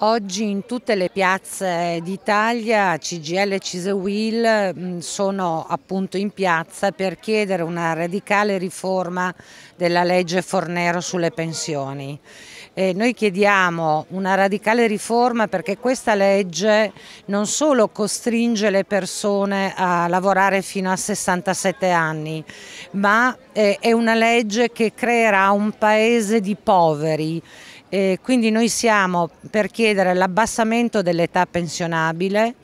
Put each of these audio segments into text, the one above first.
Oggi in tutte le piazze d'Italia CGL e Cisewil mm, sono appunto in piazza per chiedere una radicale riforma della legge Fornero sulle pensioni. E noi chiediamo una radicale riforma perché questa legge non solo costringe le persone a lavorare fino a 67 anni, ma eh, è una legge che creerà un paese di poveri. E quindi noi siamo per chiedere chiedere l'abbassamento dell'età pensionabile,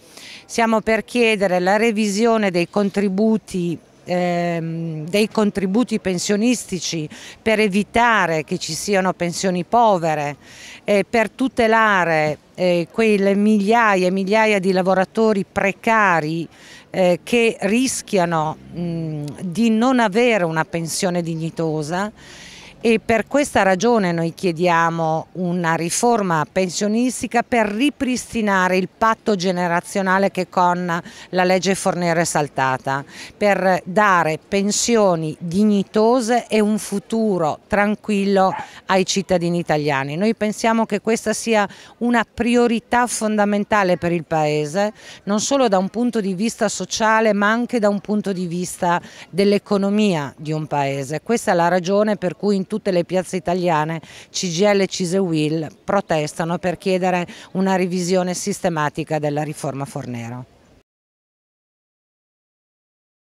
siamo per chiedere la revisione dei contributi ehm, dei contributi pensionistici per evitare che ci siano pensioni povere, eh, per tutelare eh, quelle migliaia e migliaia di lavoratori precari eh, che rischiano di non avere una pensione dignitosa e per questa ragione noi chiediamo una riforma pensionistica per ripristinare il patto generazionale che con la legge Fornero è saltata, per dare pensioni dignitose e un futuro tranquillo ai cittadini italiani. Noi pensiamo che questa sia una priorità fondamentale per il Paese, non solo da un punto di vista sociale ma anche da un punto di vista dell'economia di un Paese. Questa è la ragione per cui in tutte le piazze italiane CGL e Cisewil protestano per chiedere una revisione sistematica della riforma Fornero.